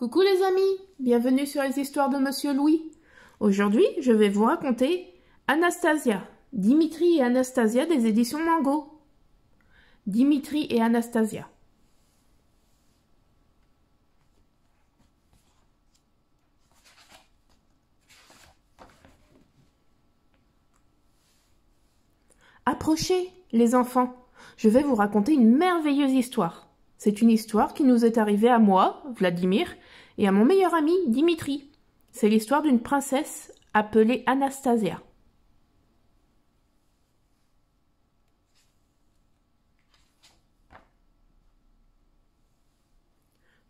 Coucou les amis, bienvenue sur les histoires de Monsieur Louis. Aujourd'hui, je vais vous raconter Anastasia, Dimitri et Anastasia des éditions Mango. Dimitri et Anastasia. Approchez, les enfants. Je vais vous raconter une merveilleuse histoire. C'est une histoire qui nous est arrivée à moi, Vladimir, et à mon meilleur ami Dimitri. C'est l'histoire d'une princesse appelée Anastasia.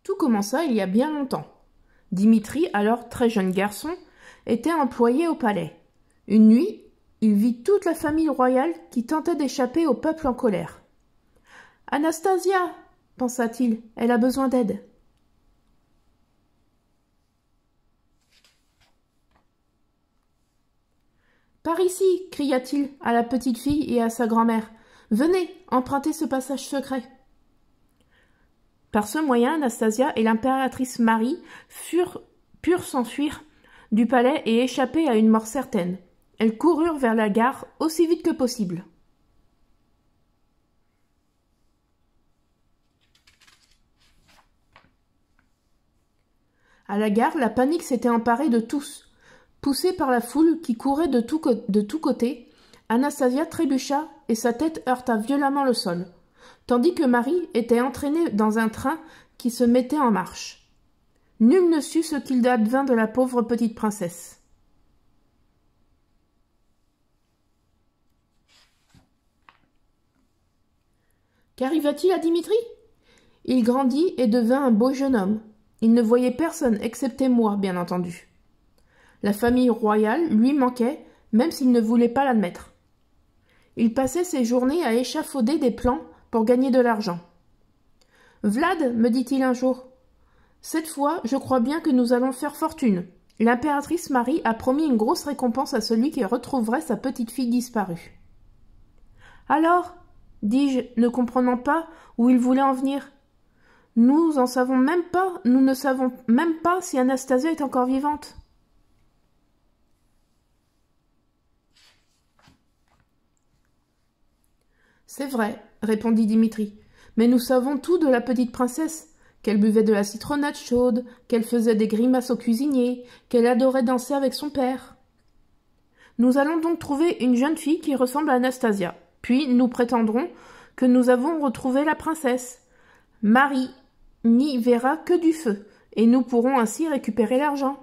Tout commença il y a bien longtemps. Dimitri, alors très jeune garçon, était employé au palais. Une nuit, il vit toute la famille royale qui tentait d'échapper au peuple en colère. Anastasia, pensa-t-il, elle a besoin d'aide. Par ici cria-t-il à la petite fille et à sa grand-mère. Venez, empruntez ce passage secret. Par ce moyen, Anastasia et l'impératrice Marie purent s'enfuir du palais et échapper à une mort certaine. Elles coururent vers la gare aussi vite que possible. À la gare, la panique s'était emparée de tous. Poussée par la foule qui courait de tous tout côtés, Anastasia trébucha et sa tête heurta violemment le sol, tandis que Marie était entraînée dans un train qui se mettait en marche. Nul ne sut ce qu'il advint de la pauvre petite princesse. Qu'arriva-t-il à Dimitri Il grandit et devint un beau jeune homme. Il ne voyait personne, excepté moi, bien entendu. La famille royale lui manquait, même s'il ne voulait pas l'admettre. Il passait ses journées à échafauder des plans pour gagner de l'argent. Vlad, me dit-il un jour, cette fois, je crois bien que nous allons faire fortune. L'impératrice Marie a promis une grosse récompense à celui qui retrouverait sa petite fille disparue. Alors dis-je, ne comprenant pas où il voulait en venir. Nous en savons même pas, nous ne savons même pas si Anastasia est encore vivante. C'est vrai, répondit Dimitri. Mais nous savons tout de la petite princesse. Qu'elle buvait de la citronnade chaude, qu'elle faisait des grimaces au cuisinier, qu'elle adorait danser avec son père. Nous allons donc trouver une jeune fille qui ressemble à Anastasia. Puis nous prétendrons que nous avons retrouvé la princesse. Marie n'y verra que du feu, et nous pourrons ainsi récupérer l'argent.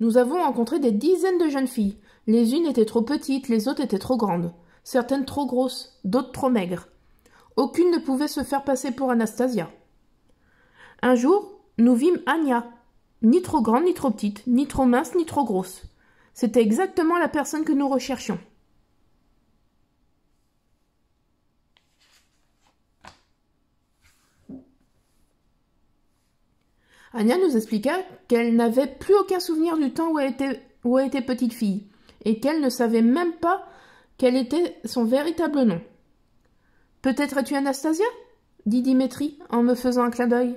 Nous avons rencontré des dizaines de jeunes filles. Les unes étaient trop petites, les autres étaient trop grandes, certaines trop grosses, d'autres trop maigres. Aucune ne pouvait se faire passer pour Anastasia. Un jour, nous vîmes Anya, ni trop grande, ni trop petite, ni trop mince, ni trop grosse. C'était exactement la personne que nous recherchions. Anya nous expliqua qu'elle n'avait plus aucun souvenir du temps où elle était, petite fille, et qu'elle ne savait même pas quel était son véritable nom. Peut-être es-tu Anastasia dit Dimitri en me faisant un clin d'œil.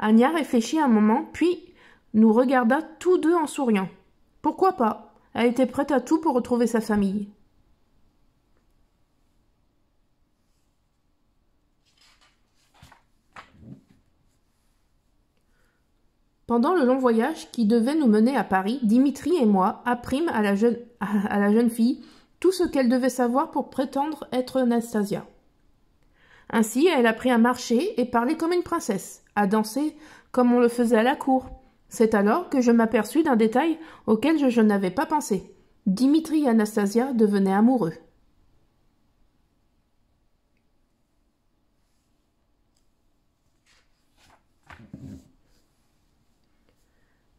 Anya réfléchit un moment, puis nous regarda tous deux en souriant. Pourquoi pas Elle était prête à tout pour retrouver sa famille. Pendant le long voyage qui devait nous mener à Paris, Dimitri et moi apprîmes à la jeune, à la jeune fille tout ce qu'elle devait savoir pour prétendre être Anastasia. Ainsi, elle apprit à marcher et parler comme une princesse, à danser comme on le faisait à la cour. C'est alors que je m'aperçus d'un détail auquel je, je n'avais pas pensé. Dimitri et Anastasia devenaient amoureux.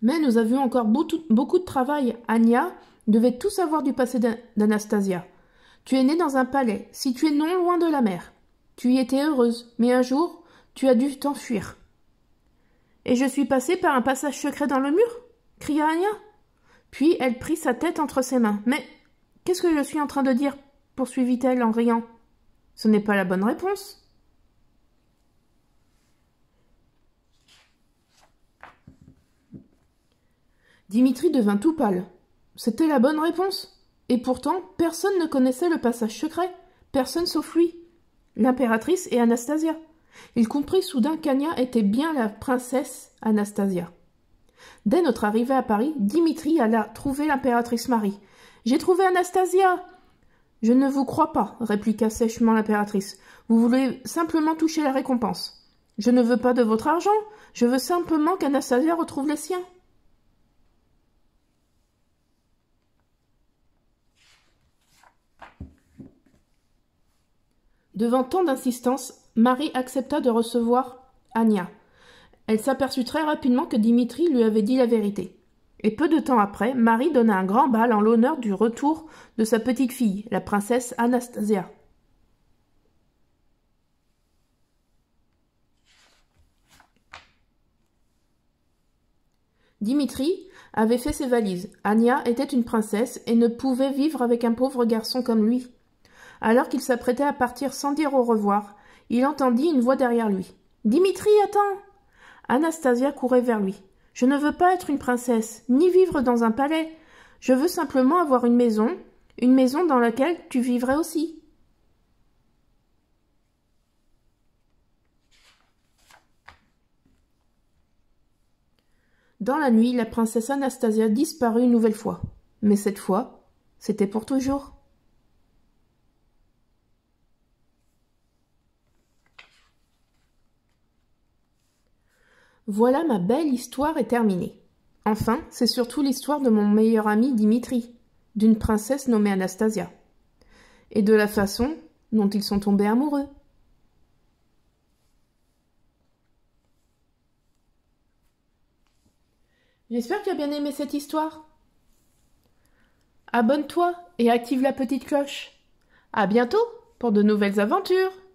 Mais nous avions encore beaucoup de travail. Anya devait tout savoir du passé d'Anastasia. Tu es née dans un palais, situé non loin de la mer. Tu y étais heureuse, mais un jour, tu as dû t'enfuir. Et je suis passée par un passage secret dans le mur cria Anya. Puis elle prit sa tête entre ses mains. Mais qu'est-ce que je suis en train de dire poursuivit-elle en riant. Ce n'est pas la bonne réponse. Dimitri devint tout pâle. C'était la bonne réponse. Et pourtant, personne ne connaissait le passage secret, personne sauf lui, l'impératrice et Anastasia. Il comprit soudain qu'Ania était bien la princesse Anastasia. Dès notre arrivée à Paris, Dimitri alla trouver l'impératrice Marie. J'ai trouvé Anastasia. Je ne vous crois pas, répliqua sèchement l'impératrice. Vous voulez simplement toucher la récompense. Je ne veux pas de votre argent, je veux simplement qu'Anastasia retrouve les siens. Devant tant d'insistance, Marie accepta de recevoir Anya. Elle s'aperçut très rapidement que Dimitri lui avait dit la vérité. Et peu de temps après, Marie donna un grand bal en l'honneur du retour de sa petite fille, la princesse Anastasia. Dimitri avait fait ses valises. Anya était une princesse et ne pouvait vivre avec un pauvre garçon comme lui. Alors qu'il s'apprêtait à partir sans dire au revoir, il entendit une voix derrière lui. Dimitri, attends Anastasia courait vers lui. Je ne veux pas être une princesse, ni vivre dans un palais. Je veux simplement avoir une maison, une maison dans laquelle tu vivrais aussi. Dans la nuit, la princesse Anastasia disparut une nouvelle fois. Mais cette fois, c'était pour toujours. Voilà ma belle histoire est terminée. Enfin, c'est surtout l'histoire de mon meilleur ami Dimitri, d'une princesse nommée Anastasia, et de la façon dont ils sont tombés amoureux. J'espère que tu as bien aimé cette histoire. Abonne-toi et active la petite cloche. À bientôt pour de nouvelles aventures.